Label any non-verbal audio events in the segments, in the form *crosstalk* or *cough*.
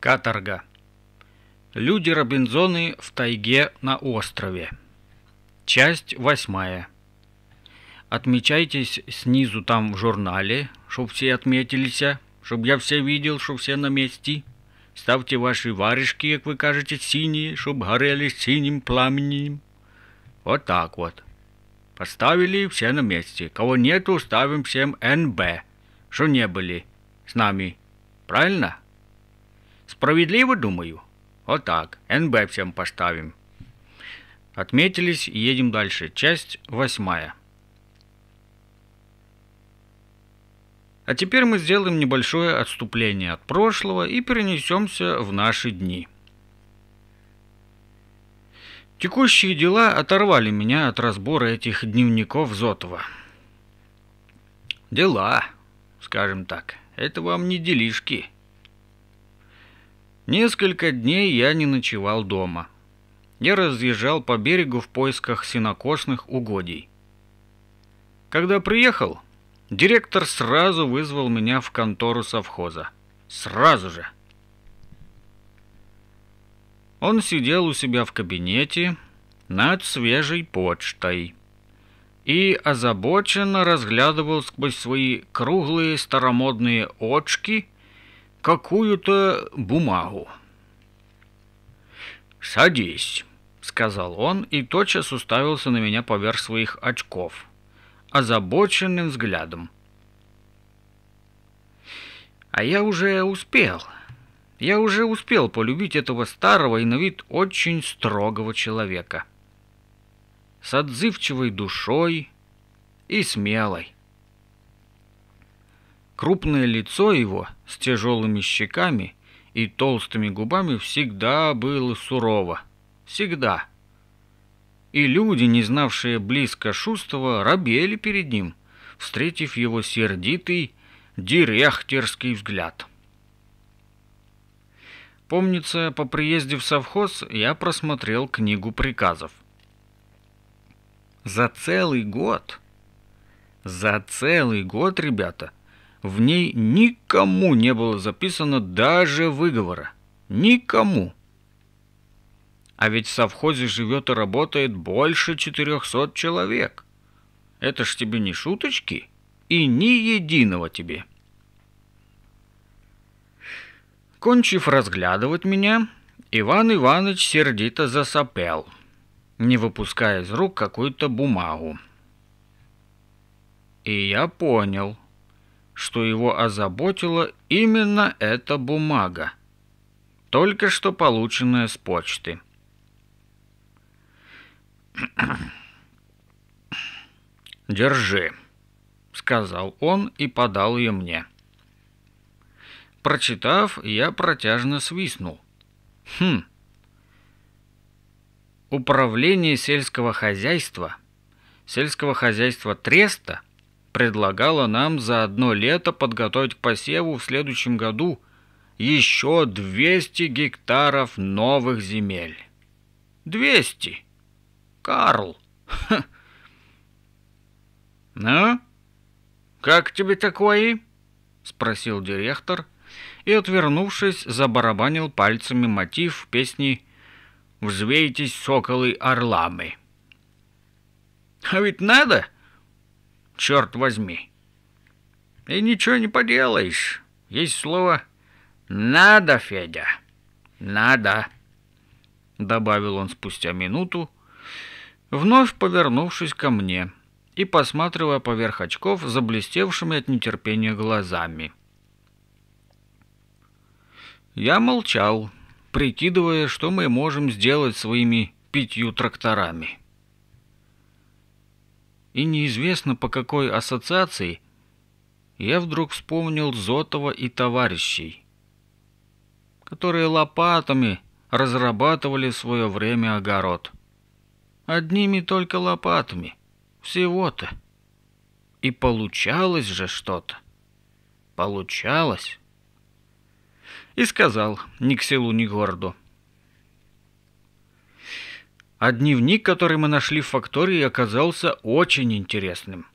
Каторга. Люди-робинзоны в тайге на острове. Часть восьмая. Отмечайтесь снизу там в журнале, чтоб все отметились, чтоб я все видел, чтоб все на месте. Ставьте ваши варежки, как вы кажете, синие, чтоб горели синим пламенем. Вот так вот. Поставили все на месте. Кого нету, ставим всем НБ, что не были с нами. Правильно? Справедливо, думаю. Вот так. НБ всем поставим. Отметились едем дальше. Часть восьмая. А теперь мы сделаем небольшое отступление от прошлого и перенесемся в наши дни. Текущие дела оторвали меня от разбора этих дневников Зотова. Дела, скажем так, это вам не делишки. Несколько дней я не ночевал дома. Я разъезжал по берегу в поисках сенокосных угодий. Когда приехал, директор сразу вызвал меня в контору совхоза. Сразу же. Он сидел у себя в кабинете над свежей почтой и озабоченно разглядывал сквозь свои круглые старомодные очки – какую-то бумагу. «Садись», — сказал он и тотчас уставился на меня поверх своих очков, озабоченным взглядом. А я уже успел. Я уже успел полюбить этого старого и на вид очень строгого человека. С отзывчивой душой и смелой. Крупное лицо его с тяжелыми щеками и толстыми губами всегда было сурово. Всегда. И люди, не знавшие близко Шустова, робели перед ним, встретив его сердитый, директорский взгляд. Помнится, по приезде в совхоз я просмотрел книгу приказов. За целый год, за целый год, ребята, в ней никому не было записано даже выговора. Никому. А ведь в совхозе живет и работает больше 400 человек. Это ж тебе не шуточки и ни единого тебе. Кончив разглядывать меня, Иван Иванович сердито засопел, не выпуская из рук какую-то бумагу. И я понял – что его озаботила именно эта бумага, только что полученная с почты. *clears throat* «Держи», — сказал он и подал ее мне. Прочитав, я протяжно свистнул. «Хм, управление сельского хозяйства, сельского хозяйства Треста — предлагала нам за одно лето подготовить к посеву в следующем году еще 200 гектаров новых земель. 200! Карл! Ха. *laughs* Ну, как тебе такое? Спросил директор и, отвернувшись, забарабанил пальцами мотив песни «Взвейтесь, соколы, орлами». «А ведь надо!» черт возьми. И ничего не поделаешь. Есть слово «надо, Федя, надо», — добавил он спустя минуту, вновь повернувшись ко мне и посматривая поверх очков заблестевшими от нетерпения глазами. Я молчал, прикидывая, что мы можем сделать своими пятью тракторами и неизвестно по какой ассоциации, я вдруг вспомнил Зотова и товарищей, которые лопатами разрабатывали в свое время огород. Одними только лопатами, всего-то. И получалось же что-то. Получалось. И сказал ни к селу, ни к городу а дневник, который мы нашли в фактории, оказался очень интересным.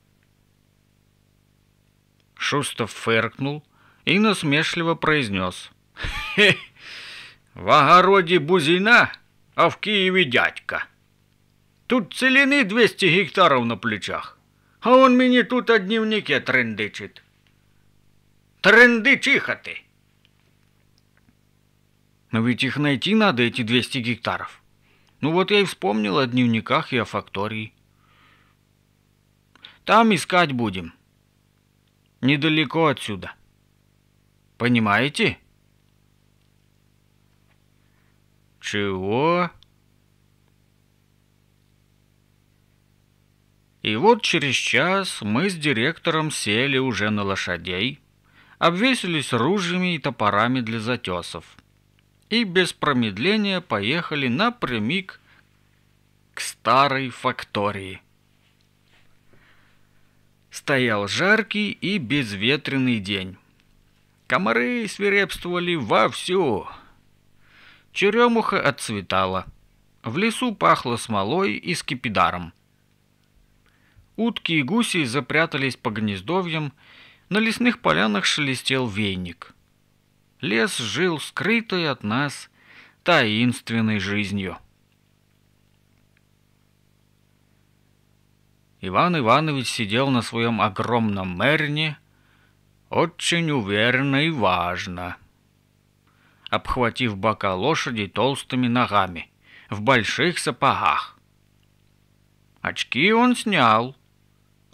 Шустов фыркнул и насмешливо произнес. «Хе, -хе в огороде бузина, а в Киеве дядька. Тут целины 200 гектаров на плечах, а он мне тут о дневнике трендичит. Трендичиха ты!» «Но ведь их найти надо, эти 200 гектаров». Ну вот я и вспомнил о дневниках и о фактории. Там искать будем. Недалеко отсюда. Понимаете? Чего? И вот через час мы с директором сели уже на лошадей, обвесились ружьями и топорами для затесов и без промедления поехали напрямик к старой фактории. Стоял жаркий и безветренный день. Комары свирепствовали вовсю. Черемуха отцветала. В лесу пахло смолой и скипидаром. Утки и гуси запрятались по гнездовьям, на лесных полянах шелестел вейник. Лес жил скрытой от нас таинственной жизнью. Иван Иванович сидел на своем огромном мерне, очень уверенно и важно, обхватив бока лошади толстыми ногами, в больших сапогах. Очки он снял,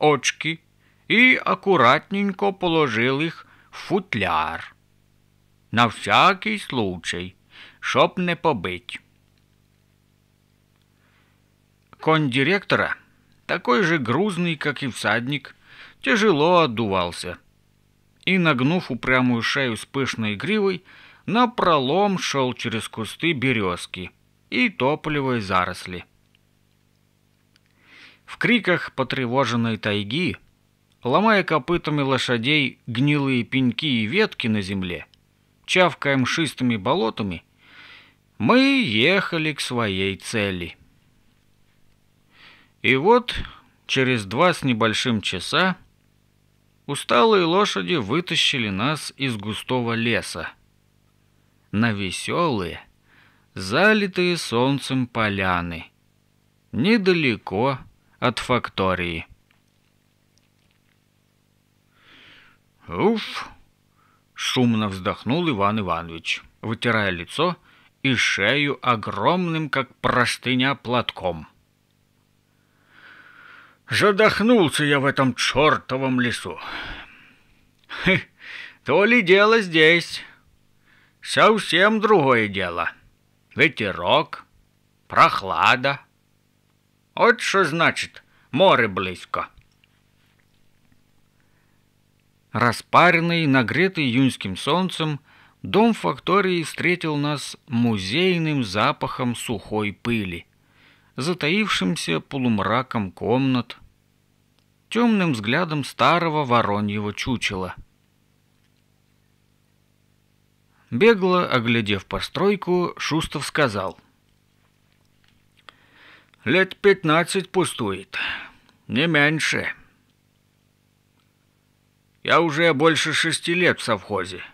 очки, и аккуратненько положил их в футляр на всякий случай, щоб не побить. Конь директора, такой же грузный, как и всадник, тяжело отдувался и, нагнув упрямую шею с пышной гривой, пролом шел через кусты березки и тополевой заросли. В криках потревоженной тайги, ломая копытами лошадей гнилые пеньки и ветки на земле, Чавкая мшистыми болотами, мы ехали к своей цели. И вот через два с небольшим часа усталые лошади вытащили нас из густого леса на веселые, залитые солнцем поляны, недалеко от фактории. Уф! Шумно вздохнул Иван Иванович, вытирая лицо и шею огромным, как простыня, платком. Задохнулся я в этом чертовом лесу. Хе, то ли дело здесь. Совсем другое дело. Ветерок, прохлада. Вот что значит море близко. Распаренный, нагретый июньским солнцем, дом фактории встретил нас музейным запахом сухой пыли, затаившимся полумраком комнат, темным взглядом старого вороньего чучела. Бегло оглядев постройку, Шустов сказал. «Лет пятнадцать пустует, не меньше». Я уже больше шести лет в совхозе.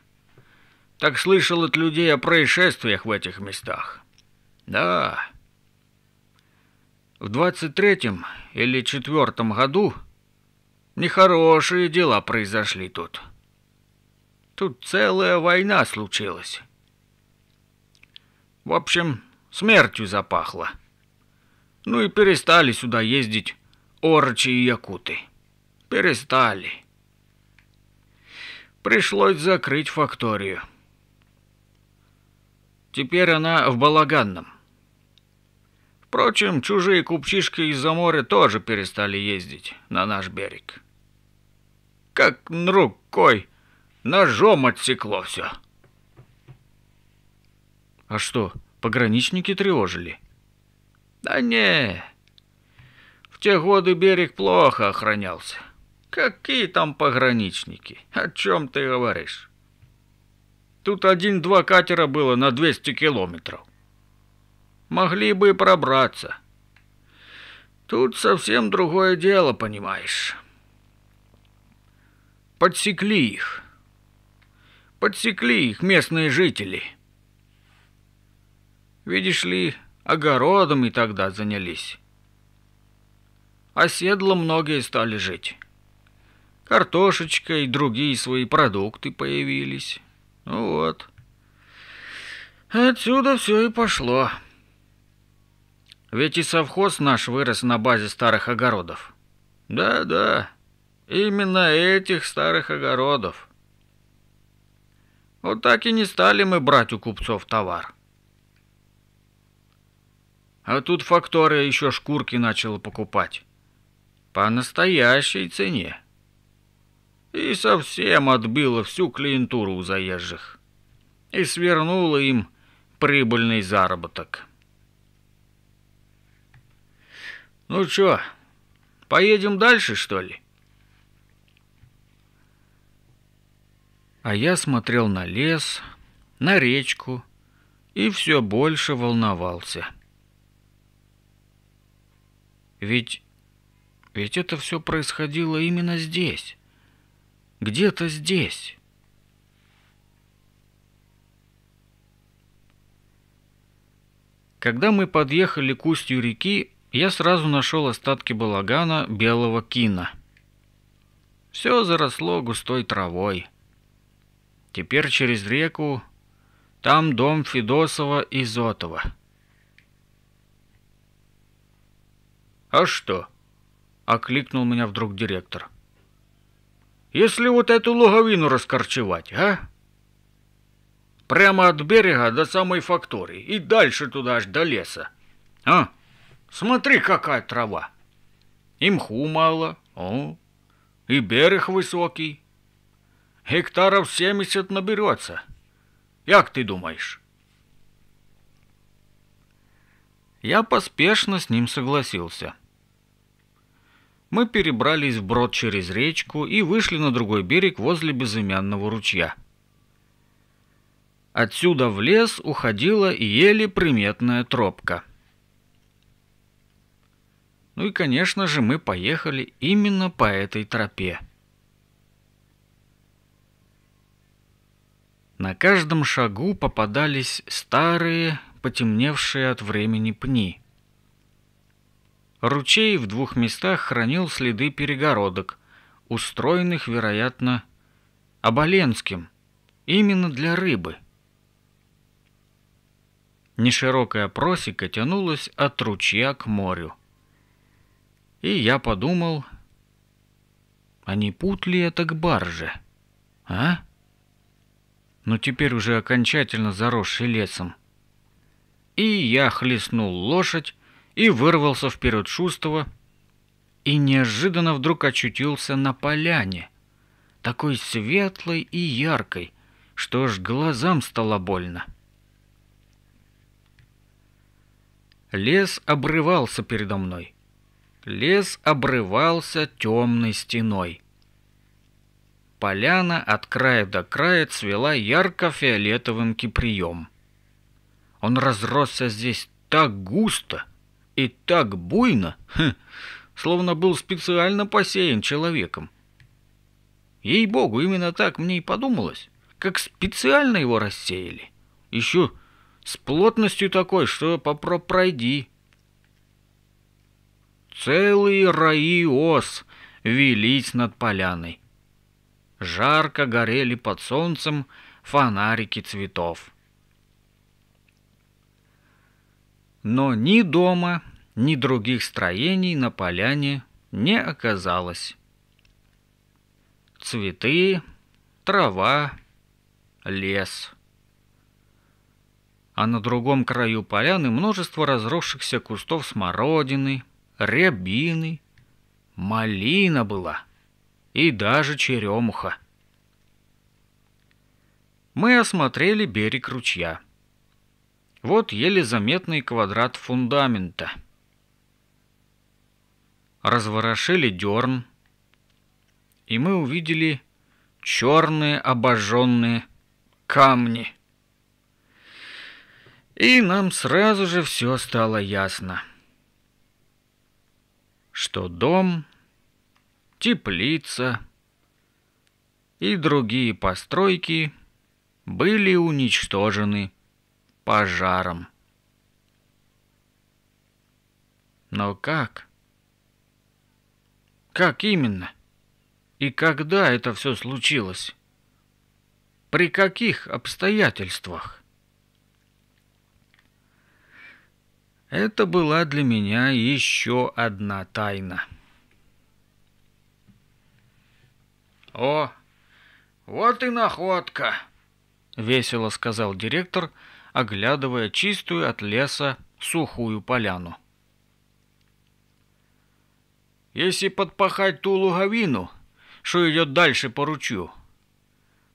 Так слышал от людей о происшествиях в этих местах. Да. В двадцать третьем или четвертом году нехорошие дела произошли тут. Тут целая война случилась. В общем, смертью запахло. Ну и перестали сюда ездить орчи и якуты. Перестали. Пришлось закрыть факторию. Теперь она в балаганном. Впрочем, чужие купчишки из-за моря тоже перестали ездить на наш берег. Как рукой ножом отсекло все. А что, пограничники тревожили? Да не, в те годы берег плохо охранялся. Какие там пограничники? О чем ты говоришь? Тут один-два катера было на 200 километров. Могли бы пробраться. Тут совсем другое дело, понимаешь. Подсекли их. Подсекли их местные жители. Видишь ли, огородом и тогда занялись. Оседло многие стали жить. Картошечка и другие свои продукты появились. Ну вот. Отсюда все и пошло. Ведь и совхоз наш вырос на базе старых огородов. Да-да, именно этих старых огородов. Вот так и не стали мы брать у купцов товар. А тут фактория еще шкурки начала покупать. По настоящей цене и совсем отбила всю клиентуру у заезжих и свернула им прибыльный заработок. Ну чё, поедем дальше, что ли? А я смотрел на лес, на речку и все больше волновался. Ведь ведь это все происходило именно здесь где-то здесь. Когда мы подъехали к устью реки, я сразу нашел остатки балагана белого кина. Все заросло густой травой. Теперь через реку, там дом Федосова и Зотова. «А что?» — окликнул меня вдруг директор. — если вот эту луговину раскорчевать, а? Прямо от берега до самой фактории и дальше туда аж до леса. А, смотри, какая трава. И мху мало, о, и берег высокий. Гектаров 70 наберется. Как ты думаешь? Я поспешно с ним согласился. — мы перебрались вброд через речку и вышли на другой берег возле безымянного ручья. Отсюда в лес уходила еле приметная тропка. Ну и, конечно же, мы поехали именно по этой тропе. На каждом шагу попадались старые, потемневшие от времени пни – Ручей в двух местах хранил следы перегородок, устроенных, вероятно, Оболенским, именно для рыбы. Неширокая просека тянулась от ручья к морю. И я подумал, а не путь ли это к барже, а? Но теперь уже окончательно заросший лесом. И я хлестнул лошадь, и вырвался вперед Шустова, и неожиданно вдруг очутился на поляне, такой светлой и яркой, что аж глазам стало больно. Лес обрывался передо мной. Лес обрывался темной стеной. Поляна от края до края цвела ярко-фиолетовым киприем. Он разросся здесь так густо, и так буйно, хм, словно был специально посеян человеком. Ей-богу, именно так мне и подумалось, как специально его рассеяли. Еще с плотностью такой, что попро пройди. Целые раи ос велись над поляной. Жарко горели под солнцем фонарики цветов. Но ни дома, ни других строений на поляне не оказалось. Цветы, трава, лес. А на другом краю поляны множество разросшихся кустов смородины, рябины, малина была и даже черемуха. Мы осмотрели берег ручья. Вот еле заметный квадрат фундамента — разворошили дерн, и мы увидели черные обожженные камни. И нам сразу же все стало ясно, что дом, теплица и другие постройки были уничтожены пожаром. Но как? Как именно? И когда это все случилось? При каких обстоятельствах? Это была для меня еще одна тайна. «О, вот и находка!» — весело сказал директор, оглядывая чистую от леса сухую поляну. Если подпахать ту луговину, что идет дальше по ручью,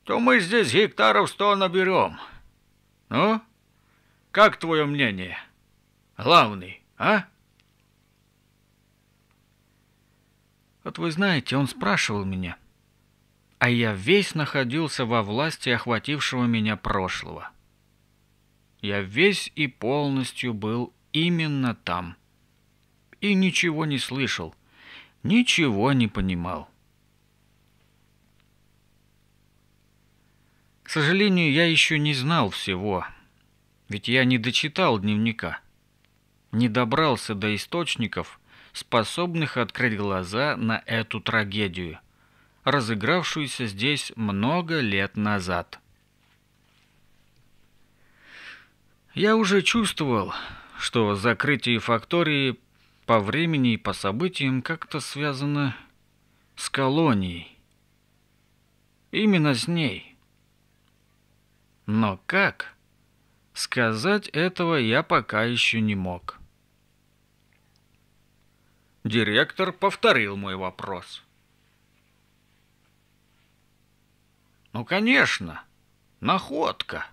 то мы здесь гектаров сто наберем. Ну, как твое мнение? Главный, а? Вот вы знаете, он спрашивал меня, а я весь находился во власти охватившего меня прошлого. Я весь и полностью был именно там. И ничего не слышал, ничего не понимал. К сожалению, я еще не знал всего, ведь я не дочитал дневника, не добрался до источников, способных открыть глаза на эту трагедию, разыгравшуюся здесь много лет назад. Я уже чувствовал, что закрытие фактории по времени и по событиям как-то связано с колонией. Именно с ней. Но как? Сказать этого я пока еще не мог. Директор повторил мой вопрос. Ну, конечно, находка.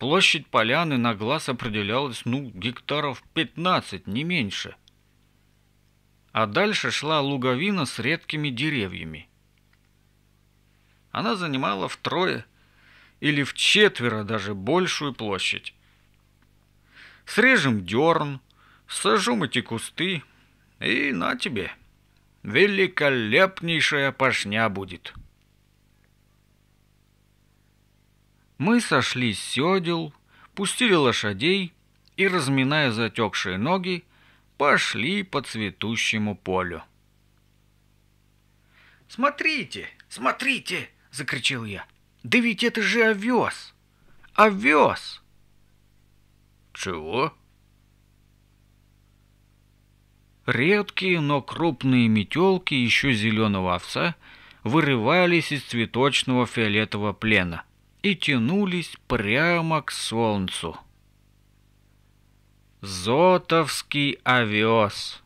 Площадь поляны на глаз определялась, ну, гектаров 15, не меньше. А дальше шла луговина с редкими деревьями. Она занимала втрое или в четверо даже большую площадь. Срежем дерн, сажем эти кусты, и на тебе, великолепнейшая пашня будет». Мы сошли с седел, пустили лошадей и, разминая затекшие ноги, пошли по цветущему полю. «Смотрите, смотрите!» — закричал я. «Да ведь это же овес! Овес!» «Чего?» Редкие, но крупные метелки еще зеленого овса вырывались из цветочного фиолетового плена — и тянулись прямо к солнцу. Зотовский овес.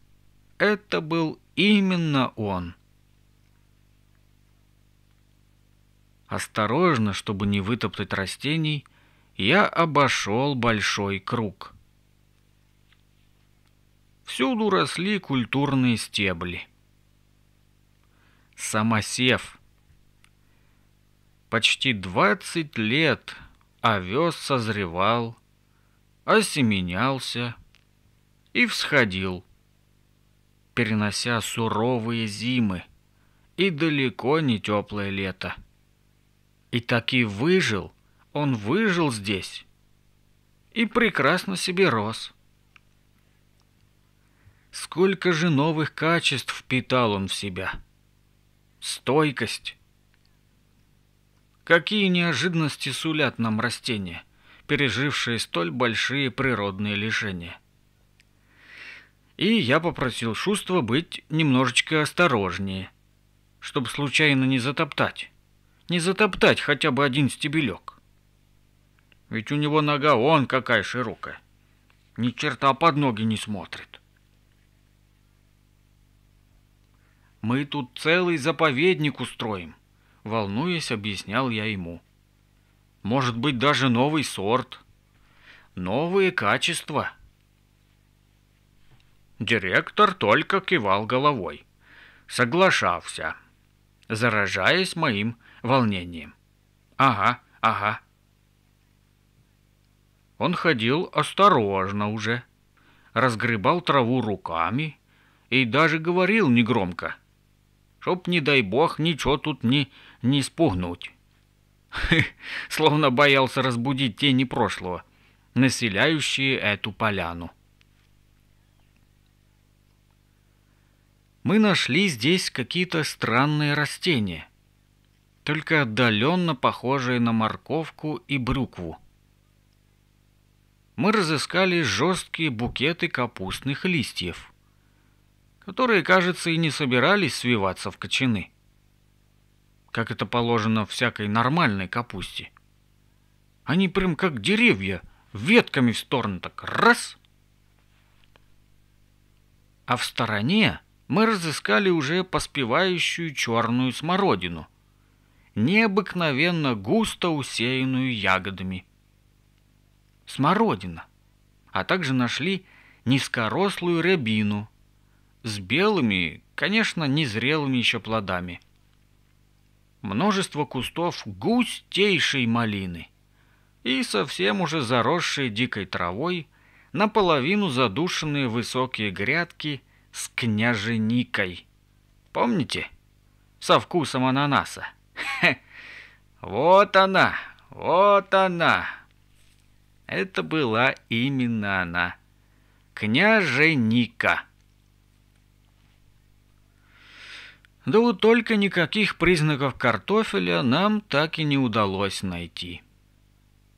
Это был именно он. Осторожно, чтобы не вытоптать растений, я обошел большой круг. Всюду росли культурные стебли. Самосев Почти двадцать лет овес созревал, осеменялся и всходил, перенося суровые зимы и далеко не теплое лето. И таки выжил, он выжил здесь и прекрасно себе рос. Сколько же новых качеств впитал он в себя? Стойкость, Какие неожиданности сулят нам растения, пережившие столь большие природные лишения? И я попросил Шуства быть немножечко осторожнее, чтобы случайно не затоптать. Не затоптать хотя бы один стебелек. Ведь у него нога он какая широкая. Ни черта под ноги не смотрит. Мы тут целый заповедник устроим — волнуясь, объяснял я ему. Может быть, даже новый сорт, новые качества. Директор только кивал головой, соглашался, заражаясь моим волнением. Ага, ага. Он ходил осторожно уже, разгребал траву руками и даже говорил негромко, чтоб, не дай бог, ничего тут не не спугнуть. *laughs* Словно боялся разбудить тени прошлого, населяющие эту поляну. Мы нашли здесь какие-то странные растения, только отдаленно похожие на морковку и брюкву. Мы разыскали жесткие букеты капустных листьев, которые, кажется, и не собирались свиваться в кочаны как это положено всякой нормальной капусте. Они прям как деревья, ветками в сторону так раз. А в стороне мы разыскали уже поспевающую черную смородину, необыкновенно густо усеянную ягодами. Смородина. А также нашли низкорослую рябину с белыми, конечно, незрелыми еще плодами – множество кустов густейшей малины и совсем уже заросшие дикой травой, наполовину задушенные высокие грядки с княженикой. Помните? Со вкусом ананаса. Вот она, вот она. Это была именно она. Княженика. Ника. Да вот только никаких признаков картофеля нам так и не удалось найти.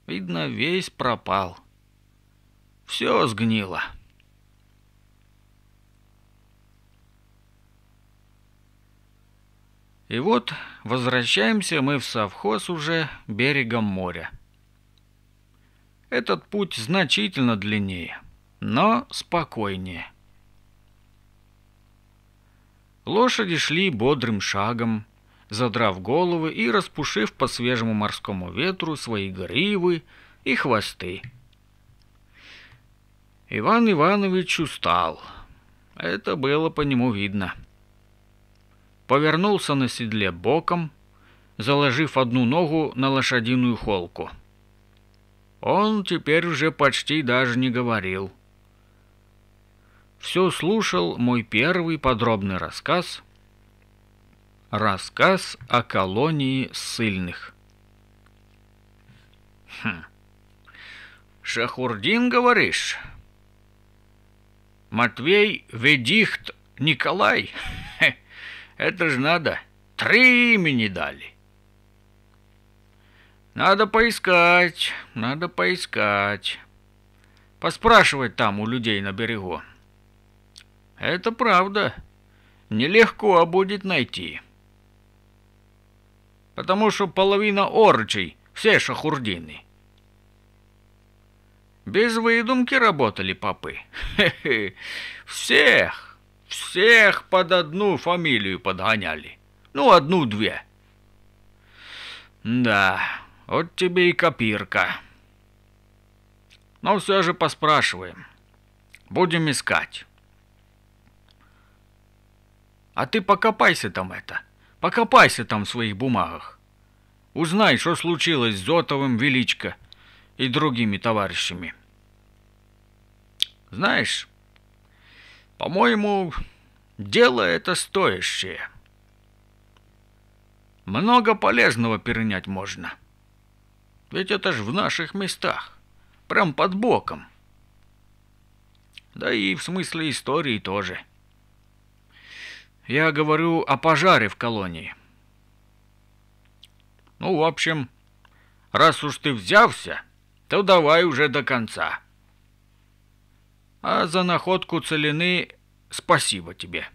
Видно, весь пропал. Все сгнило. И вот возвращаемся мы в совхоз уже берегом моря. Этот путь значительно длиннее, но спокойнее. Лошади шли бодрым шагом, задрав головы и распушив по свежему морскому ветру свои гривы и хвосты. Иван Иванович устал. Это было по нему видно. Повернулся на седле боком, заложив одну ногу на лошадиную холку. Он теперь уже почти даже не говорил – все слушал мой первый подробный рассказ «Рассказ о колонии ссыльных». Хм. «Шахурдин, говоришь?» «Матвей Ведихт Николай? Хе, это ж надо! Три имени дали!» «Надо поискать, надо поискать. Поспрашивать там у людей на берегу». Это правда. Нелегко а будет найти. Потому что половина орчей, все шахурдины. Без выдумки работали попы. Всех, всех под одну фамилию подгоняли. Ну, одну-две. Да, вот тебе и копирка. Но все же поспрашиваем. Будем искать. А ты покопайся там это. Покопайся там в своих бумагах. Узнай, что случилось с Зотовым, Величко и другими товарищами. Знаешь, по-моему, дело это стоящее. Много полезного перенять можно. Ведь это ж в наших местах, прям под боком. Да и в смысле истории тоже. — я говорю о пожаре в колонии. Ну, в общем, раз уж ты взялся, то давай уже до конца. А за находку целины спасибо тебе.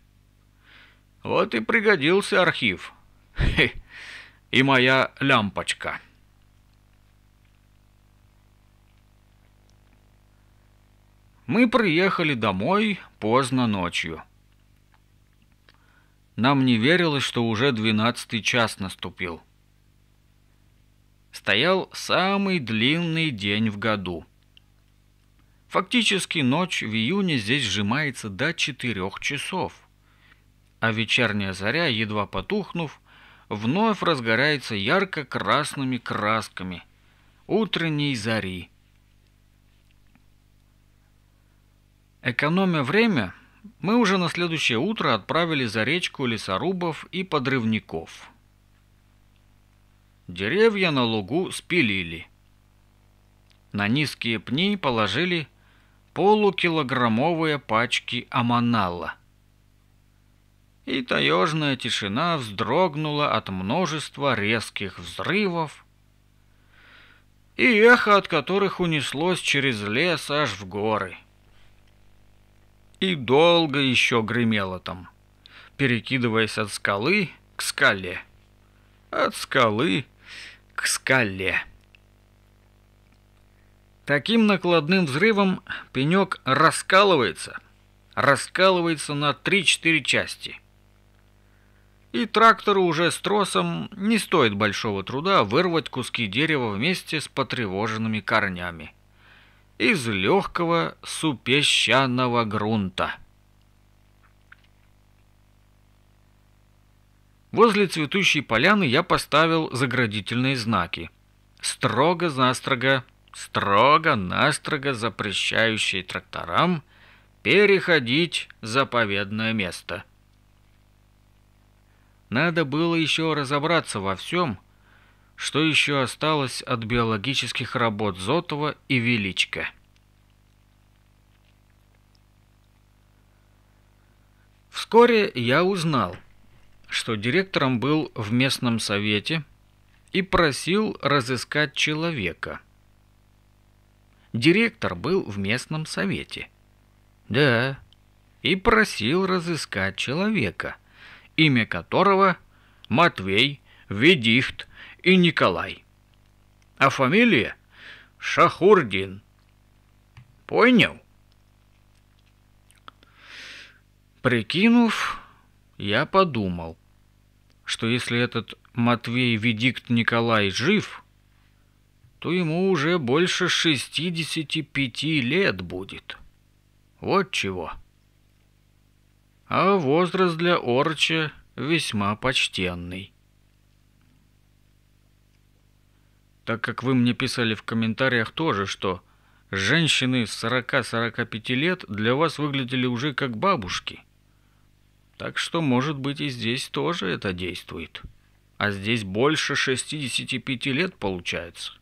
Вот и пригодился архив. и моя лямпочка. Мы приехали домой поздно ночью. Нам не верилось, что уже двенадцатый час наступил. Стоял самый длинный день в году. Фактически ночь в июне здесь сжимается до четырех часов. А вечерняя заря, едва потухнув, вновь разгорается ярко-красными красками утренней зари. Экономя время, мы уже на следующее утро отправили за речку лесорубов и подрывников. Деревья на лугу спилили. На низкие пни положили полукилограммовые пачки аманала. И таежная тишина вздрогнула от множества резких взрывов, и эхо от которых унеслось через лес аж в горы и долго еще гремело там, перекидываясь от скалы к скале. От скалы к скале. Таким накладным взрывом пенек раскалывается, раскалывается на 3-4 части. И трактору уже с тросом не стоит большого труда вырвать куски дерева вместе с потревоженными корнями из легкого супесчаного грунта. Возле цветущей поляны я поставил заградительные знаки. Строго-настрого, строго-настрого запрещающие тракторам переходить заповедное место. Надо было еще разобраться во всем, что еще осталось от биологических работ Зотова и Величко. Вскоре я узнал, что директором был в местном совете и просил разыскать человека. Директор был в местном совете. Да, и просил разыскать человека, имя которого Матвей Ведихт и Николай. А фамилия Шахурдин. Понял? Прикинув, я подумал, что если этот Матвей Ведикт Николай жив, то ему уже больше 65 лет будет. Вот чего. А возраст для Орча весьма почтенный. так как вы мне писали в комментариях тоже, что женщины 40-45 лет для вас выглядели уже как бабушки. Так что, может быть, и здесь тоже это действует. А здесь больше 65 лет получается.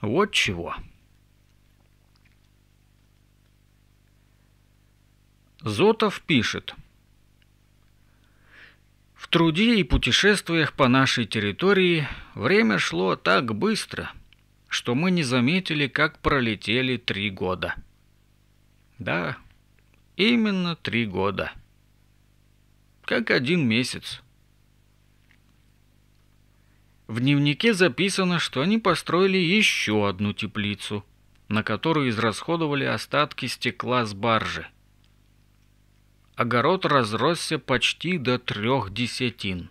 Вот чего. Зотов пишет – в труде и путешествиях по нашей территории время шло так быстро, что мы не заметили, как пролетели три года. Да, именно три года. Как один месяц. В дневнике записано, что они построили еще одну теплицу, на которую израсходовали остатки стекла с баржи – огород разросся почти до трех десятин.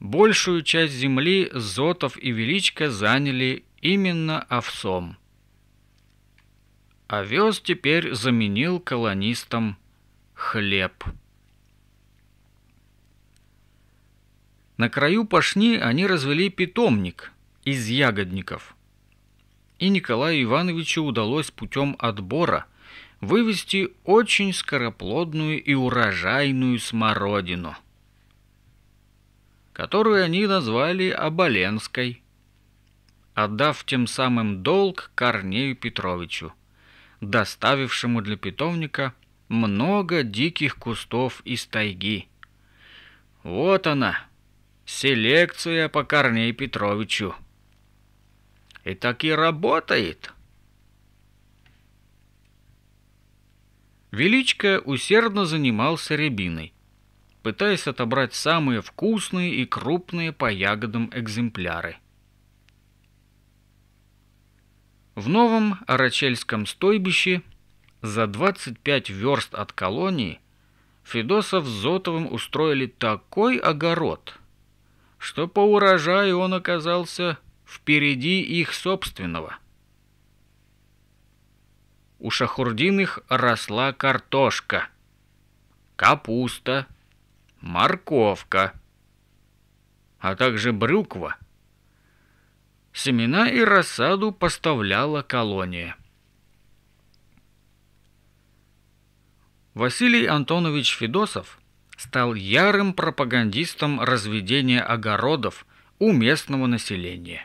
Большую часть земли Зотов и Величко заняли именно овсом. Овес теперь заменил колонистам хлеб. На краю пашни они развели питомник из ягодников. И Николаю Ивановичу удалось путем отбора – вывести очень скороплодную и урожайную смородину, которую они назвали Оболенской, отдав тем самым долг Корнею Петровичу, доставившему для питомника много диких кустов из тайги. Вот она, селекция по Корнею Петровичу. И так и работает. Величко усердно занимался рябиной, пытаясь отобрать самые вкусные и крупные по ягодам экземпляры. В новом Арачельском стойбище за 25 верст от колонии Федосов с Зотовым устроили такой огород, что по урожаю он оказался впереди их собственного – у Шахурдиных росла картошка, капуста, морковка, а также брюква. Семена и рассаду поставляла колония. Василий Антонович Федосов стал ярым пропагандистом разведения огородов у местного населения.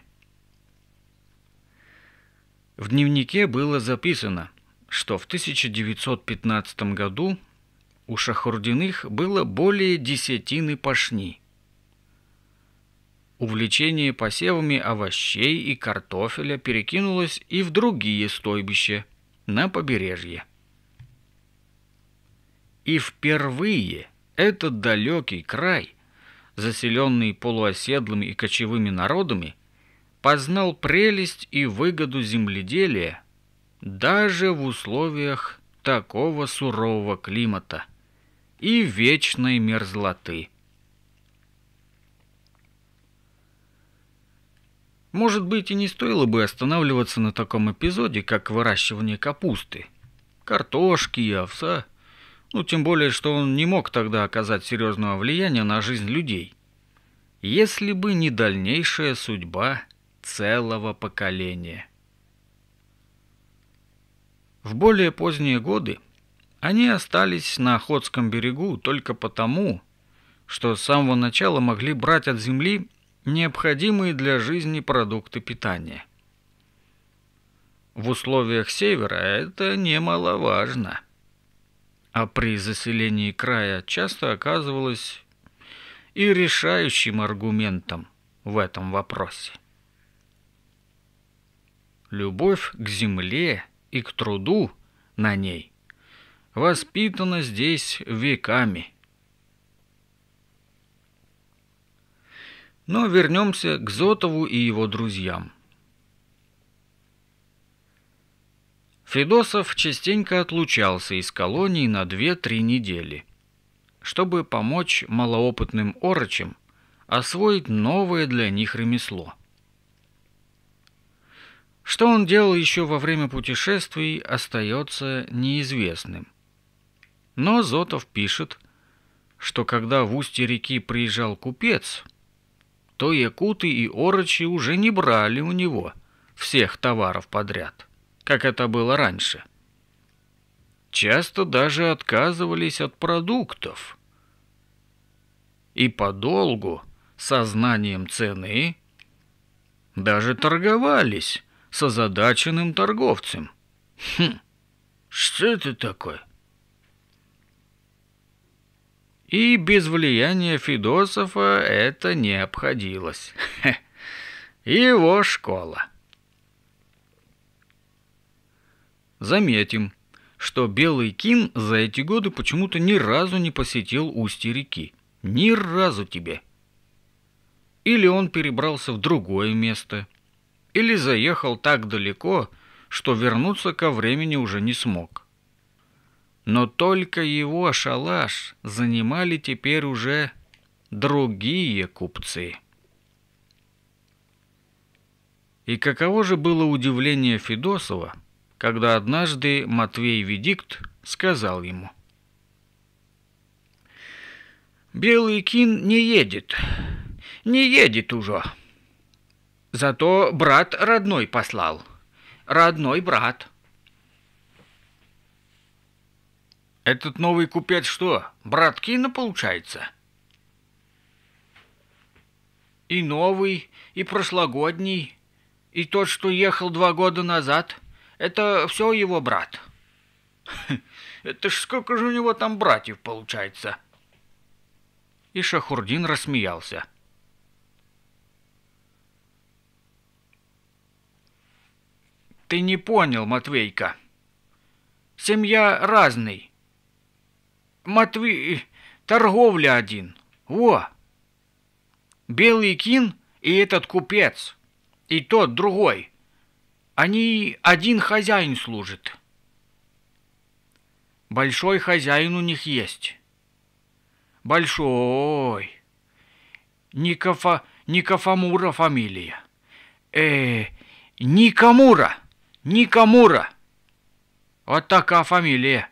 В дневнике было записано – что в 1915 году у Шахурдиных было более десятины пашни. Увлечение посевами овощей и картофеля перекинулось и в другие стойбища на побережье. И впервые этот далекий край, заселенный полуоседлыми и кочевыми народами, познал прелесть и выгоду земледелия – даже в условиях такого сурового климата и вечной мерзлоты. Может быть, и не стоило бы останавливаться на таком эпизоде, как выращивание капусты, картошки и овса, ну, тем более, что он не мог тогда оказать серьезного влияния на жизнь людей, если бы не дальнейшая судьба целого поколения. В более поздние годы они остались на Охотском берегу только потому, что с самого начала могли брать от земли необходимые для жизни продукты питания. В условиях севера это немаловажно. А при заселении края часто оказывалось и решающим аргументом в этом вопросе. Любовь к земле и к труду на ней воспитана здесь веками. Но вернемся к Зотову и его друзьям. Федосов частенько отлучался из колонии на 2-3 недели, чтобы помочь малоопытным орочам освоить новое для них ремесло – что он делал еще во время путешествий, остается неизвестным. Но Зотов пишет, что когда в устье реки приезжал купец, то якуты и орочи уже не брали у него всех товаров подряд, как это было раньше. Часто даже отказывались от продуктов. И подолгу, со знанием цены, даже торговались с озадаченным торговцем. «Хм, что это такое?» И без влияния Федосова это не обходилось. Хе. Его школа. Заметим, что Белый Кин за эти годы почему-то ни разу не посетил устье реки. Ни разу тебе. Или он перебрался в другое место – или заехал так далеко, что вернуться ко времени уже не смог. Но только его шалаш занимали теперь уже другие купцы. И каково же было удивление Федосова, когда однажды Матвей Ведикт сказал ему. «Белый кин не едет, не едет уже». Зато брат родной послал. Родной брат. Этот новый купец что, брат Кина получается? И новый, и прошлогодний, и тот, что ехал два года назад, это все его брат. *laughs* Это ж сколько же у него там братьев получается? И Шахурдин рассмеялся. Ты не понял, Матвейка. Семья разный. Матвей... Торговля один. Во! Белый кин и этот купец. И тот другой. Они один хозяин служит. Большой хозяин у них есть. Большой. Никофа... Никофамура фамилия. Э, Никамура. Никамура. Вот такая фамилия.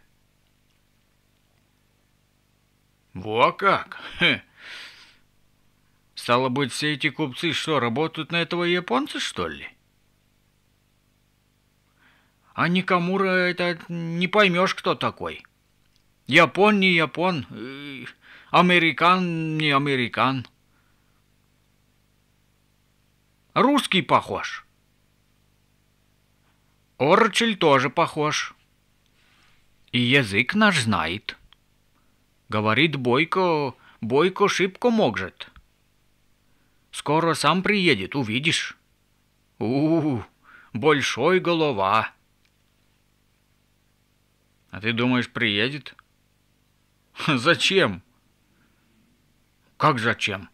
Во как! Хе. Стало быть, все эти купцы что, работают на этого японца, что ли? А Никамура это не поймешь, кто такой. Япон не япон, э, американ не американ. Русский похож. Орчель тоже похож. И язык наш знает. Говорит Бойко, Бойко шибко может. Скоро сам приедет, увидишь. У, -у, -у большой голова. А ты думаешь, приедет? *laughs* Зачем? Как зачем?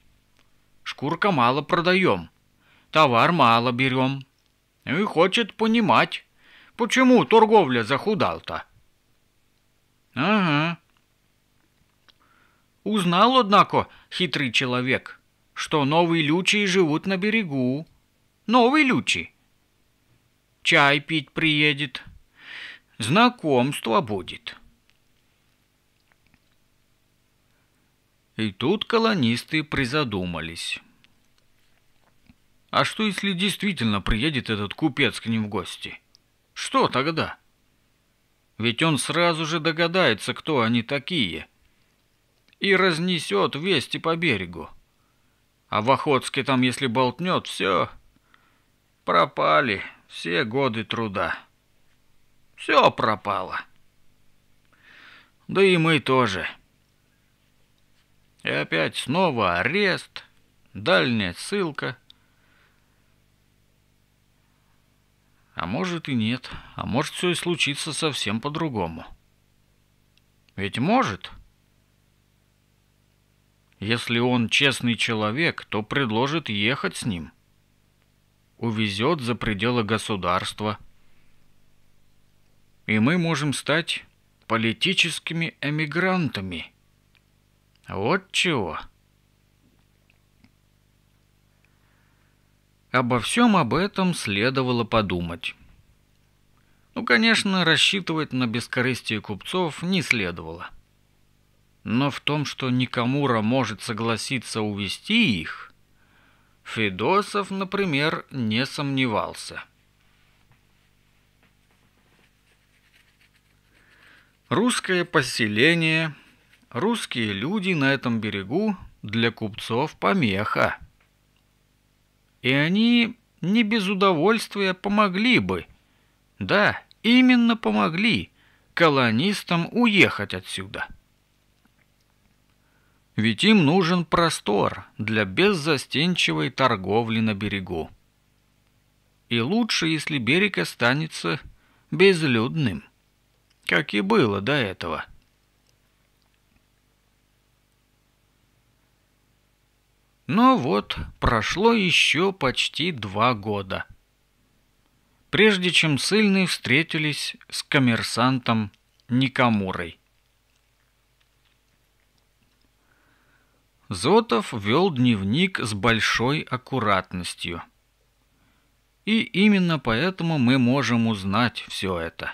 Шкурка мало продаем, товар мало берем. И хочет понимать. Почему торговля захудал-то? Ага. Узнал, однако, хитрый человек, что новые лючи живут на берегу. Новые лючи. Чай пить приедет. Знакомство будет. И тут колонисты призадумались. А что, если действительно приедет этот купец к ним в гости? — что тогда? Ведь он сразу же догадается, кто они такие, и разнесет вести по берегу. А в Охотске там, если болтнет, все, пропали все годы труда. Все пропало. Да и мы тоже. И опять снова арест, дальняя ссылка — А может и нет, а может все и случится совсем по-другому. Ведь может. Если он честный человек, то предложит ехать с ним. Увезет за пределы государства. И мы можем стать политическими эмигрантами. Вот чего. Обо всем об этом следовало подумать. Ну, конечно, рассчитывать на бескорыстие купцов не следовало. Но в том, что Никамура может согласиться увести их, Федосов, например, не сомневался. Русское поселение, русские люди на этом берегу для купцов помеха и они не без удовольствия помогли бы. Да, именно помогли колонистам уехать отсюда. Ведь им нужен простор для беззастенчивой торговли на берегу. И лучше, если берег останется безлюдным, как и было до этого. Но ну вот прошло еще почти два года. Прежде чем сыльные встретились с коммерсантом Никамурой. Зотов вел дневник с большой аккуратностью. И именно поэтому мы можем узнать все это.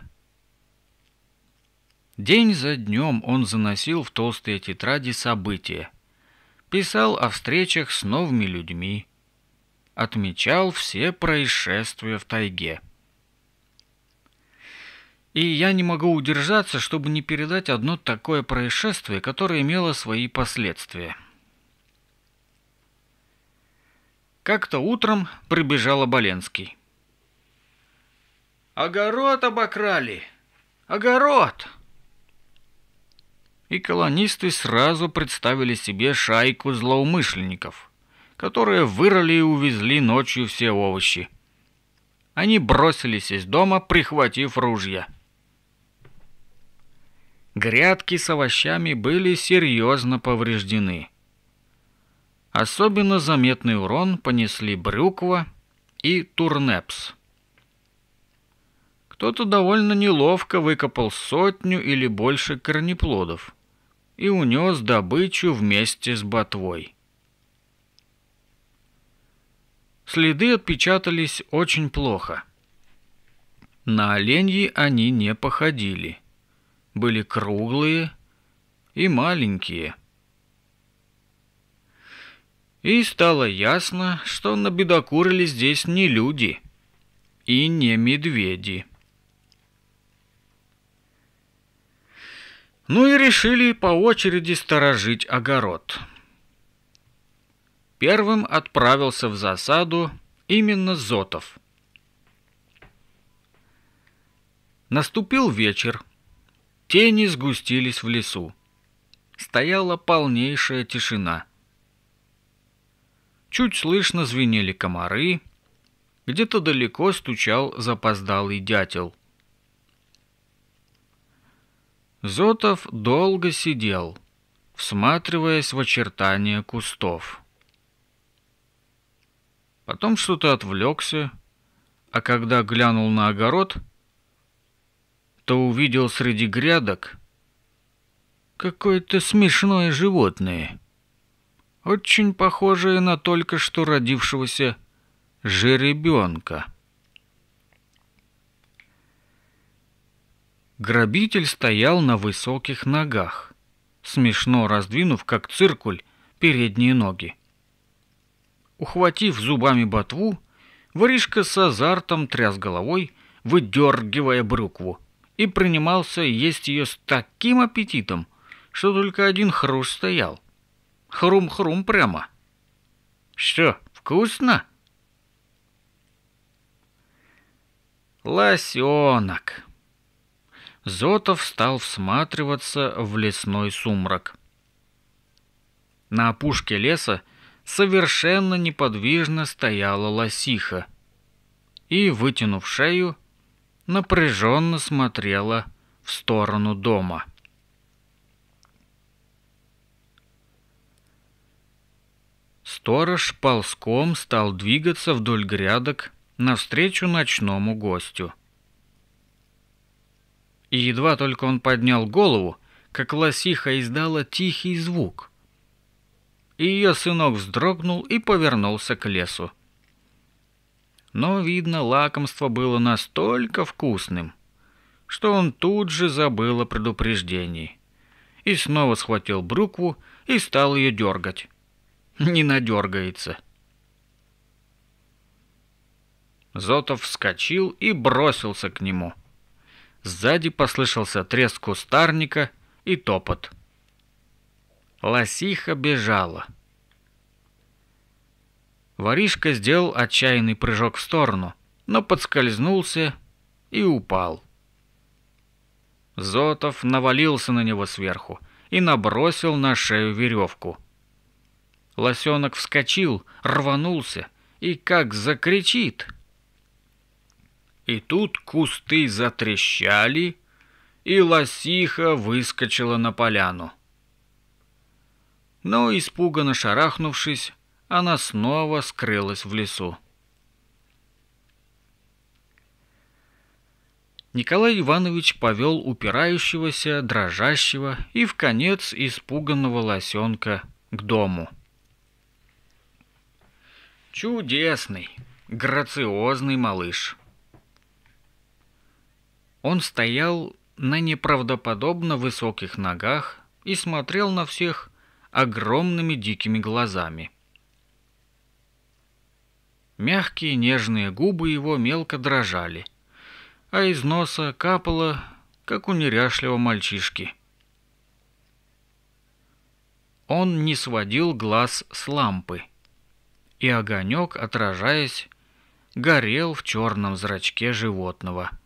День за днем он заносил в толстые тетради события – писал о встречах с новыми людьми, отмечал все происшествия в тайге. И я не могу удержаться, чтобы не передать одно такое происшествие, которое имело свои последствия. Как-то утром прибежал Оболенский. «Огород обокрали! Огород!» и колонисты сразу представили себе шайку злоумышленников, которые вырыли и увезли ночью все овощи. Они бросились из дома, прихватив ружья. Грядки с овощами были серьезно повреждены. Особенно заметный урон понесли брюква и турнепс. Кто-то довольно неловко выкопал сотню или больше корнеплодов – и унес добычу вместе с ботвой. Следы отпечатались очень плохо. На оленьи они не походили. Были круглые и маленькие. И стало ясно, что набедокурили здесь не люди и не медведи. Ну и решили по очереди сторожить огород. Первым отправился в засаду именно Зотов. Наступил вечер. Тени сгустились в лесу. Стояла полнейшая тишина. Чуть слышно звенели комары. Где-то далеко стучал запоздалый дятел. Зотов долго сидел, всматриваясь в очертания кустов. Потом что-то отвлекся, а когда глянул на огород, то увидел среди грядок какое-то смешное животное, очень похожее на только что родившегося жеребенка. Грабитель стоял на высоких ногах, смешно раздвинув, как циркуль, передние ноги. Ухватив зубами ботву, воришка с азартом тряс головой, выдергивая брюкву, и принимался есть ее с таким аппетитом, что только один хруст стоял. Хрум-хрум прямо. «Что, вкусно?» «Лосенок!» Зотов стал всматриваться в лесной сумрак. На опушке леса совершенно неподвижно стояла лосиха и, вытянув шею, напряженно смотрела в сторону дома. Сторож ползком стал двигаться вдоль грядок навстречу ночному гостю – и едва только он поднял голову, как лосиха издала тихий звук. И ее сынок вздрогнул и повернулся к лесу. Но, видно, лакомство было настолько вкусным, что он тут же забыл о предупреждении. И снова схватил брукву и стал ее дергать. Не надергается. Зотов вскочил и бросился к нему. Сзади послышался треск кустарника и топот. Лосиха бежала. Воришка сделал отчаянный прыжок в сторону, но подскользнулся и упал. Зотов навалился на него сверху и набросил на шею веревку. Лосенок вскочил, рванулся и как закричит — и тут кусты затрещали, и лосиха выскочила на поляну. Но, испуганно шарахнувшись, она снова скрылась в лесу. Николай Иванович повел упирающегося, дрожащего и, в конец испуганного лосенка к дому. Чудесный, грациозный малыш. Он стоял на неправдоподобно высоких ногах и смотрел на всех огромными дикими глазами. Мягкие нежные губы его мелко дрожали, а из носа капало, как у неряшливого мальчишки. Он не сводил глаз с лампы, и огонек, отражаясь, горел в черном зрачке животного —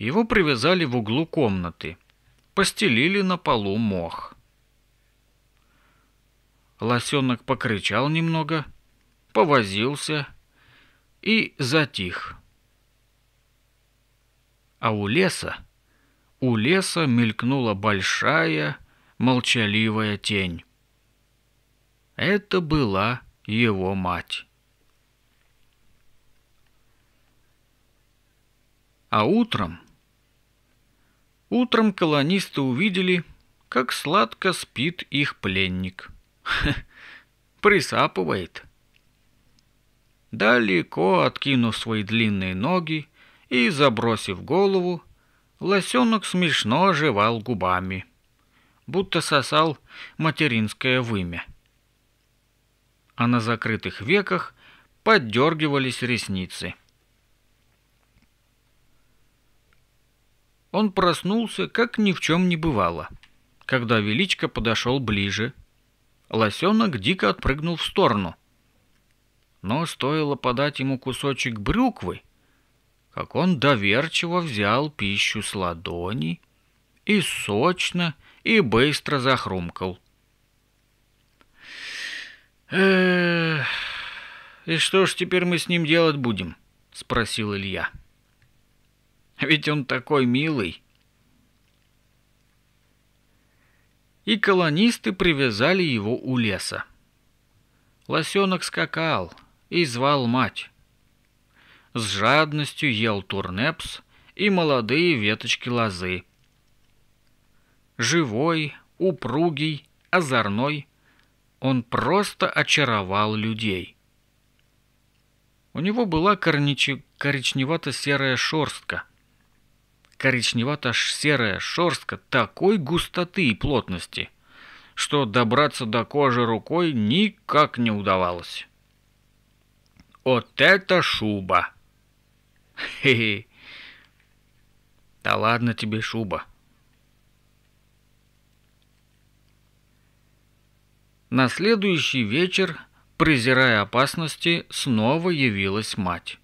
Его привязали в углу комнаты. Постелили на полу мох. Лосенок покричал немного, повозился и затих. А у леса, у леса мелькнула большая молчаливая тень. Это была его мать. А утром Утром колонисты увидели, как сладко спит их пленник. *laughs* Присапывает. Далеко откинув свои длинные ноги и забросив голову, лосенок смешно оживал губами, будто сосал материнское вымя. А на закрытых веках поддергивались ресницы — Он проснулся, как ни в чем не бывало. Когда Величко подошел ближе, лосенок дико отпрыгнул в сторону. Но стоило подать ему кусочек брюквы, как он доверчиво взял пищу с ладони и сочно, и быстро захрумкал. «Эх, и что ж теперь мы с ним делать будем?» — спросил Илья. А ведь он такой милый. И колонисты привязали его у леса. Лосенок скакал и звал мать. С жадностью ел турнепс и молодые веточки лозы. Живой, упругий, озорной, он просто очаровал людей. У него была корничи... коричневато-серая шорстка, коричневато-серая шерстка такой густоты и плотности, что добраться до кожи рукой никак не удавалось. Вот это шуба! Хе-хе! Да ладно тебе шуба! На следующий вечер, презирая опасности, снова явилась мать.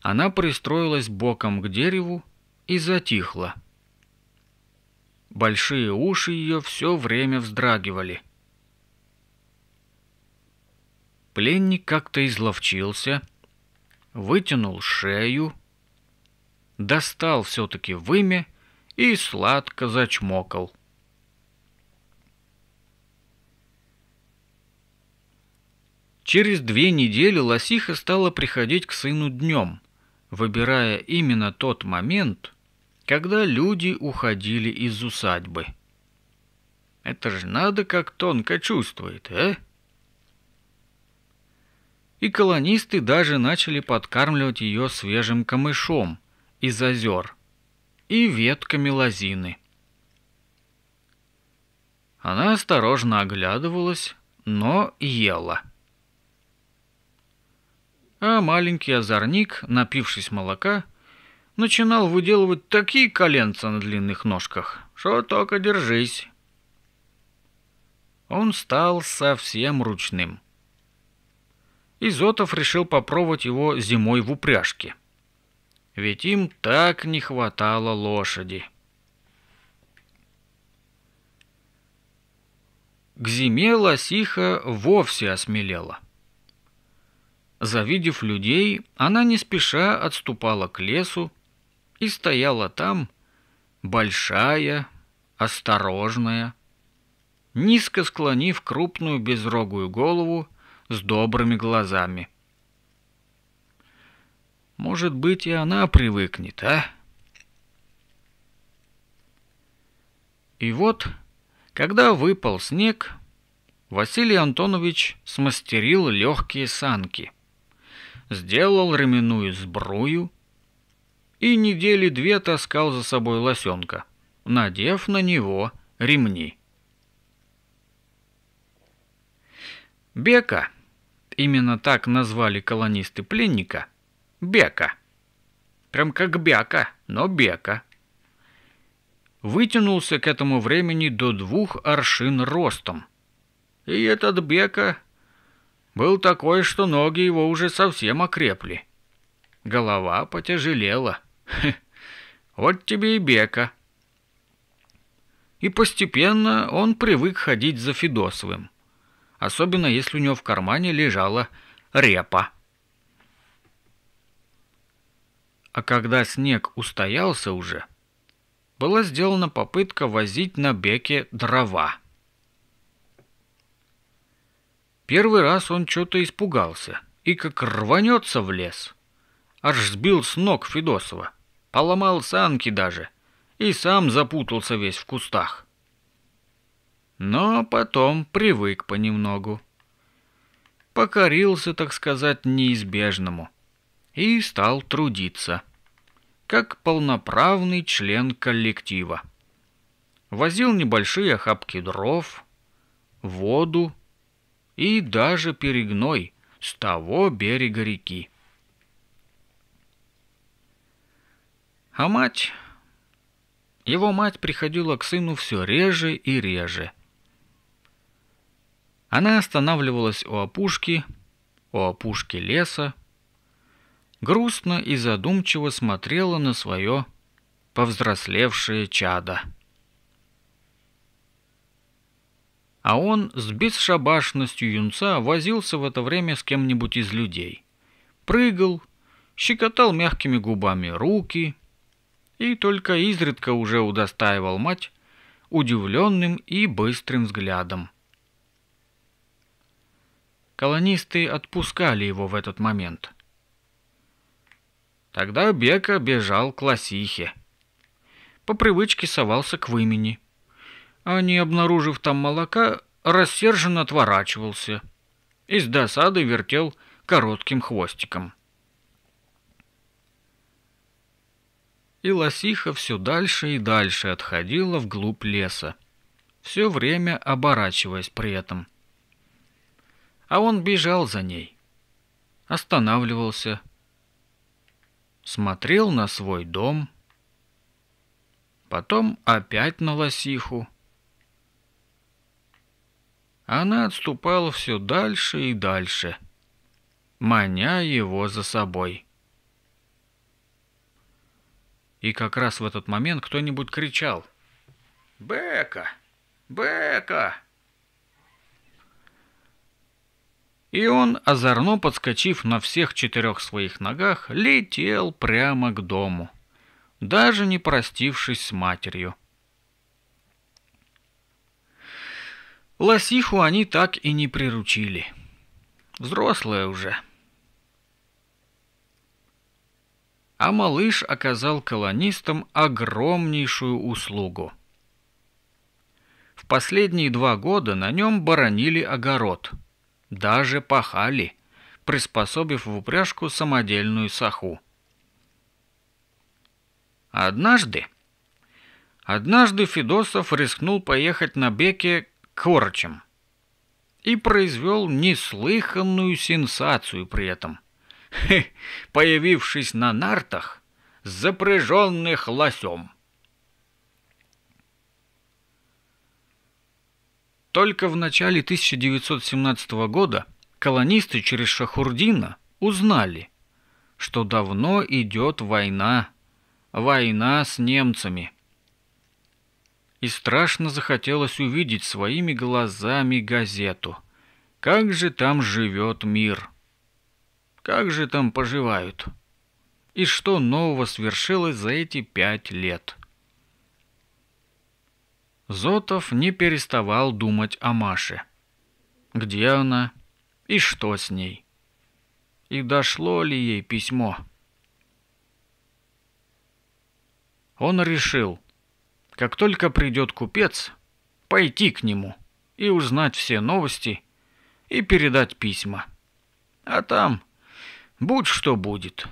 Она пристроилась боком к дереву и затихла. Большие уши ее все время вздрагивали. Пленник как-то изловчился, вытянул шею, достал все-таки вымя и сладко зачмокал. Через две недели лосиха стала приходить к сыну днем – выбирая именно тот момент, когда люди уходили из усадьбы. Это же надо, как тонко чувствует, э? И колонисты даже начали подкармливать ее свежим камышом из озер и ветками лозины. Она осторожно оглядывалась, но ела – а маленький озорник, напившись молока, начинал выделывать такие коленца на длинных ножках, что только держись. Он стал совсем ручным. Изотов решил попробовать его зимой в упряжке. Ведь им так не хватало лошади. К зиме лосиха вовсе осмелела. Завидев людей, она не спеша отступала к лесу и стояла там, большая, осторожная, низко склонив крупную безрогую голову с добрыми глазами. Может быть, и она привыкнет, а? И вот, когда выпал снег, Василий Антонович смастерил легкие санки – сделал ременную сбрую и недели две таскал за собой лосенка, надев на него ремни. Бека, именно так назвали колонисты пленника, Бека, прям как Бяка, но Бека, вытянулся к этому времени до двух аршин ростом. И этот Бека был такой, что ноги его уже совсем окрепли. Голова потяжелела. вот тебе и бека. И постепенно он привык ходить за Федосовым, особенно если у него в кармане лежала репа. А когда снег устоялся уже, была сделана попытка возить на беке дрова. Первый раз он что-то испугался и как рванется в лес. Аж сбил с ног Федосова, поломал санки даже и сам запутался весь в кустах. Но потом привык понемногу. Покорился, так сказать, неизбежному и стал трудиться, как полноправный член коллектива. Возил небольшие охапки дров, воду, и даже перегной с того берега реки. А мать... Его мать приходила к сыну все реже и реже. Она останавливалась у опушки, у опушки леса, грустно и задумчиво смотрела на свое повзрослевшее чадо. А он с бесшабашностью юнца возился в это время с кем-нибудь из людей. Прыгал, щекотал мягкими губами руки и только изредка уже удостаивал мать удивленным и быстрым взглядом. Колонисты отпускали его в этот момент. Тогда Бека бежал к лосихе. По привычке совался к вымени – а не обнаружив там молока, рассерженно отворачивался и с досадой вертел коротким хвостиком. И лосиха все дальше и дальше отходила вглубь леса, все время оборачиваясь при этом. А он бежал за ней, останавливался, смотрел на свой дом, потом опять на лосиху, она отступала все дальше и дальше, маня его за собой. И как раз в этот момент кто-нибудь кричал «Бека! Бека!» И он, озорно подскочив на всех четырех своих ногах, летел прямо к дому, даже не простившись с матерью. Лосиху они так и не приручили. Взрослая уже. А малыш оказал колонистам огромнейшую услугу. В последние два года на нем боронили огород. Даже пахали, приспособив в упряжку самодельную саху. Однажды Однажды Федосов рискнул поехать на Беке корчем. И произвел неслыханную сенсацию при этом. Хе, появившись на нартах, запряженных лосем. Только в начале 1917 года колонисты через Шахурдина узнали, что давно идет война, война с немцами – и страшно захотелось увидеть своими глазами газету. Как же там живет мир? Как же там поживают? И что нового свершилось за эти пять лет? Зотов не переставал думать о Маше. Где она и что с ней? И дошло ли ей письмо? Он решил – как только придет купец, пойти к нему и узнать все новости и передать письма. А там будь что будет.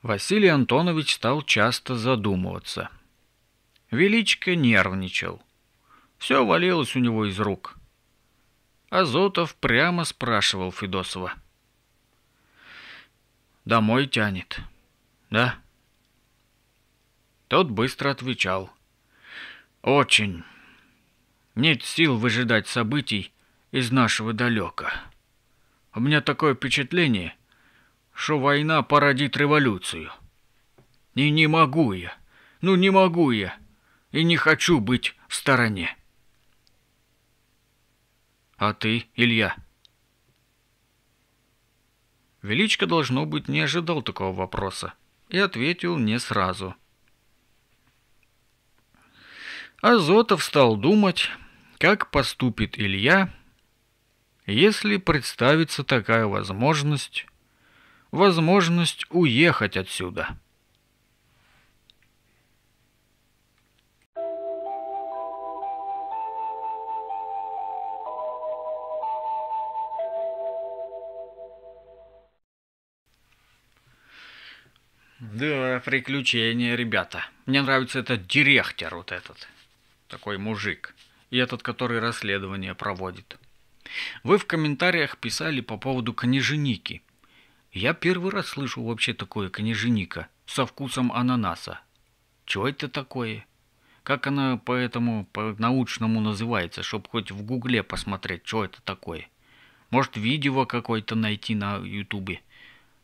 Василий Антонович стал часто задумываться. Величко нервничал. Все валилось у него из рук. Азотов прямо спрашивал Федосова. «Домой тянет, да?» Тот быстро отвечал. «Очень. Нет сил выжидать событий из нашего далека. У меня такое впечатление, что война породит революцию. И не могу я, ну не могу я, и не хочу быть в стороне». «А ты, Илья?» Величко, должно быть, не ожидал такого вопроса и ответил не сразу – Азотов стал думать, как поступит Илья, если представится такая возможность, возможность уехать отсюда. Да, приключения, ребята. Мне нравится этот директор вот этот такой мужик, и этот, который расследование проводит. Вы в комментариях писали по поводу княженики. Я первый раз слышу вообще такое княженика со вкусом ананаса. Чего это такое? Как она поэтому по-научному называется, чтобы хоть в гугле посмотреть, что это такое? Может, видео какое-то найти на ютубе?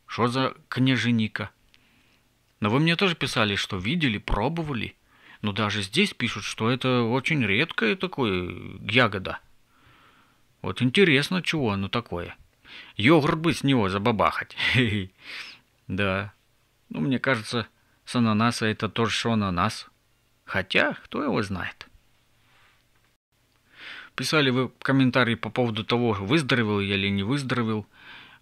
Что за княженика? Но вы мне тоже писали, что видели, пробовали. Но даже здесь пишут, что это очень редкая такое ягода. Вот интересно, чего оно такое. Йогурт бы с него забабахать. *laughs* Да. Ну, мне кажется, с ананаса это тоже что ананас. Хотя, кто его знает. Писали вы комментарии по поводу того, выздоровел я или не выздоровел.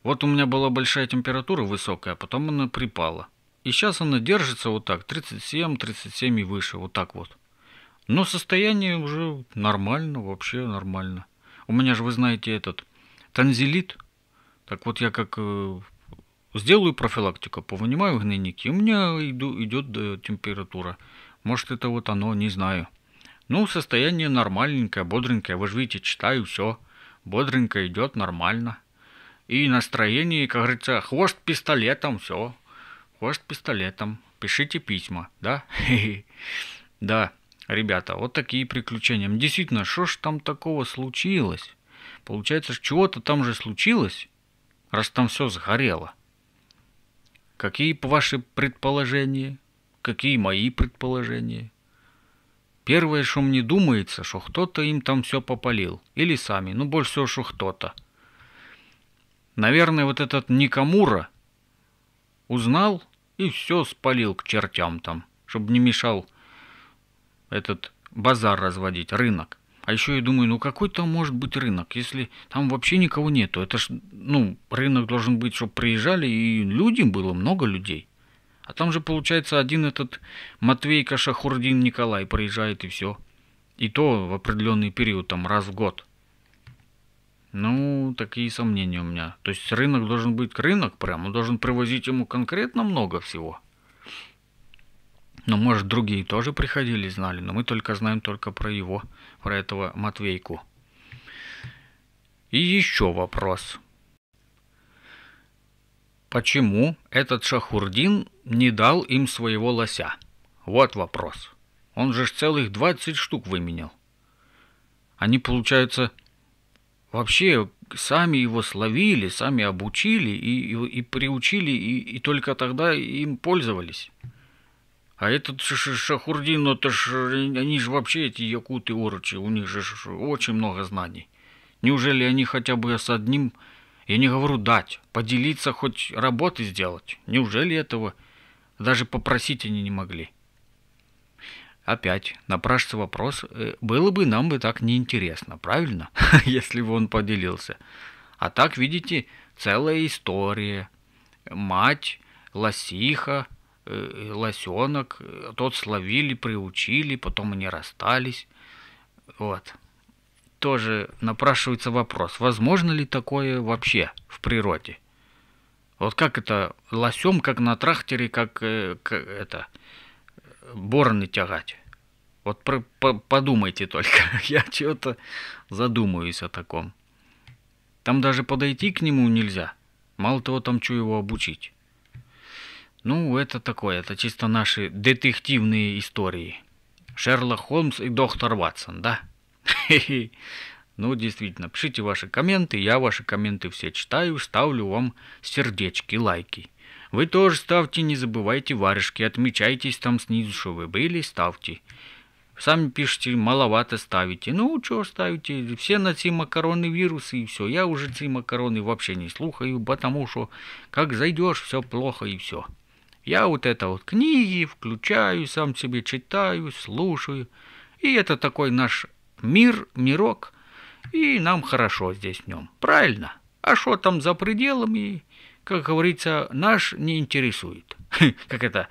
Вот у меня была большая температура высокая, а потом она припала. И сейчас она держится вот так, 37, 37 и выше, вот так вот. Но состояние уже нормально, вообще нормально. У меня же, вы знаете, этот танзелит. Так вот я как э, сделаю профилактику, повынимаю гнойники, у меня иду, идет э, температура. Может это вот оно, не знаю. Ну, состояние нормальненькое, бодренькое. Вы же видите, читаю, все. Бодренько идет, нормально. И настроение, как говорится, хвост пистолетом, все может пистолетом. Пишите письма, да? *laughs* Да, ребята, вот такие приключения. Действительно, что ж там такого случилось? Получается, чего-то там же случилось, раз там все сгорело. Какие ваши предположения? Какие мои предположения? Первое, что мне думается, что кто-то им там все попалил. Или сами, ну больше всего, что кто-то. Наверное, вот этот Никамура – Узнал и все спалил к чертям там, чтобы не мешал этот базар разводить, рынок. А еще я думаю, ну какой там может быть рынок, если там вообще никого нету. Это ж, ну, рынок должен быть, чтобы приезжали, и людям было много людей. А там же, получается, один этот Матвейка Шахурдин Николай приезжает и все. И то в определенный период, там раз в год. Ну, такие сомнения у меня. То есть рынок должен быть рынок прям, он должен привозить ему конкретно много всего. Но может другие тоже приходили, знали, но мы только знаем только про его, про этого Матвейку. И еще вопрос. Почему этот Шахурдин не дал им своего лося? Вот вопрос. Он же целых 20 штук выменял. Они, получается, вообще сами его словили, сами обучили и, и, и приучили, и, и только тогда им пользовались. А этот Шахурдин, ну, это ж, они же вообще эти якуты орочи, у них же очень много знаний. Неужели они хотя бы с одним, я не говорю дать, поделиться, хоть работы сделать? Неужели этого даже попросить они не могли? Опять напрашивается вопрос, э, было бы нам бы так неинтересно, правильно? *laughs* Если бы он поделился. А так, видите, целая история. Мать, лосиха, э, лосенок, тот словили, приучили, потом они расстались. Вот. Тоже напрашивается вопрос, возможно ли такое вообще в природе? Вот как это лосем, как на тракторе, как, как э, это борны тягать. Вот про, по, подумайте только, *laughs* я что то задумаюсь о таком. Там даже подойти к нему нельзя. Мало того, там что его обучить. Ну, это такое, это чисто наши детективные истории. Шерлок Холмс и доктор Ватсон, да? *laughs* Ну, действительно, пишите ваши комменты, я ваши комменты все читаю, ставлю вам сердечки, лайки. Вы тоже ставьте, не забывайте варежки, отмечайтесь там снизу, что вы были, ставьте. Сами пишите, маловато ставите. Ну, что ставите? Все на эти макароны вирусы и все. Я уже эти макароны вообще не слухаю, потому что как зайдешь, все плохо и все. Я вот это вот книги включаю, сам себе читаю, слушаю. И это такой наш мир, мирок. И нам хорошо здесь в нем. Правильно? А что там за пределами? как говорится, наш не интересует. *laughs* Как это?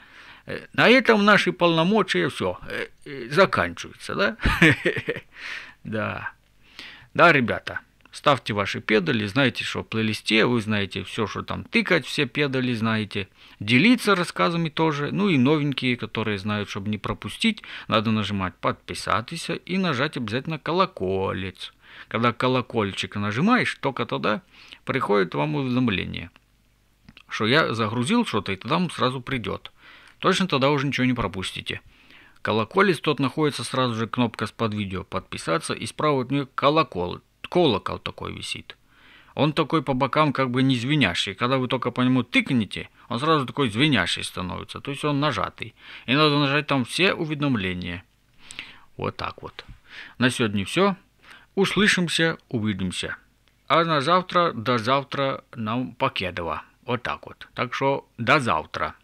Э, на этом наши полномочия все э, э, заканчиваются, да? *laughs* Да. Да, ребята, ставьте ваши педали, знаете, что в плейлисте, вы знаете все, что там тыкать, все педали знаете. Делиться рассказами тоже, ну и новенькие, которые знают, чтобы не пропустить, надо нажимать подписаться и нажать обязательно колоколец. Когда колокольчик нажимаешь, только тогда приходит вам уведомление – что я загрузил что-то, и тогда он сразу придет. Точно тогда уже ничего не пропустите. Колоколец тот находится сразу же кнопка с под видео «Подписаться» и справа от нее колокол, колокол такой висит. Он такой по бокам как бы не звенящий. Когда вы только по нему тыкнете, он сразу такой звенящий становится. То есть он нажатый. И надо нажать там все уведомления. Вот так вот. На сегодня все. Услышимся, увидимся. А на завтра, до завтра нам покедова. Вот так вот. Так что до завтра.